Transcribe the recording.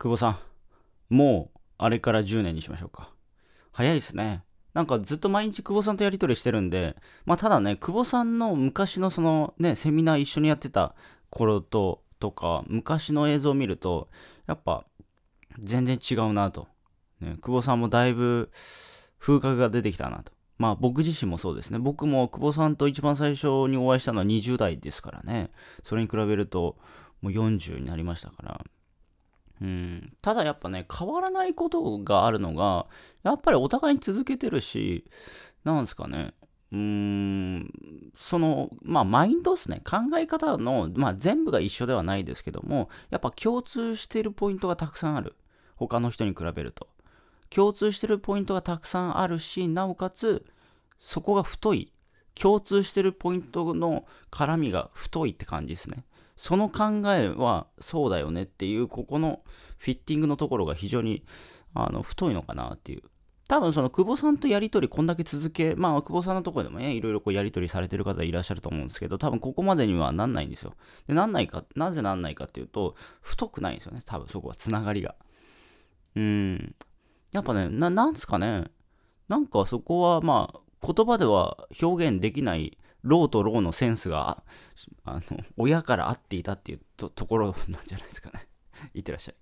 久保さん、もうあれから10年にしましょうか。早いですね。なんかずっと毎日久保さんとやり取りしてるんで、まあただね、久保さんの昔のそのね、セミナー一緒にやってた頃と、とか、昔の映像を見ると、やっぱ全然違うなと。ね、久保さんもだいぶ風格が出てきたなと。まあ僕自身もそうですね。僕も久保さんと一番最初にお会いしたのは20代ですからね。それに比べるともう40になりましたから。うん、ただやっぱね変わらないことがあるのがやっぱりお互いに続けてるしなんですかねうーんそのまあマインドですね考え方の、まあ、全部が一緒ではないですけどもやっぱ共通しているポイントがたくさんある他の人に比べると共通してるポイントがたくさんあるしなおかつそこが太い共通してるポイントの絡みが太いって感じですね。その考えはそうだよねっていう、ここのフィッティングのところが非常にあの太いのかなっていう。多分その久保さんとやり取りこんだけ続け、まあ久保さんのところでもね、いろいろこうやり取りされてる方いらっしゃると思うんですけど、多分ここまでにはなんないんですよ。で、なんないか、なぜなんないかっていうと、太くないんですよね、多分そこは、つながりが。うん。やっぱね、な、なんすかね、なんかそこはまあ、言葉では表現できないローとローのセンスがあの親から合っていたっていうところなんじゃないですかね。い ってらっしゃい。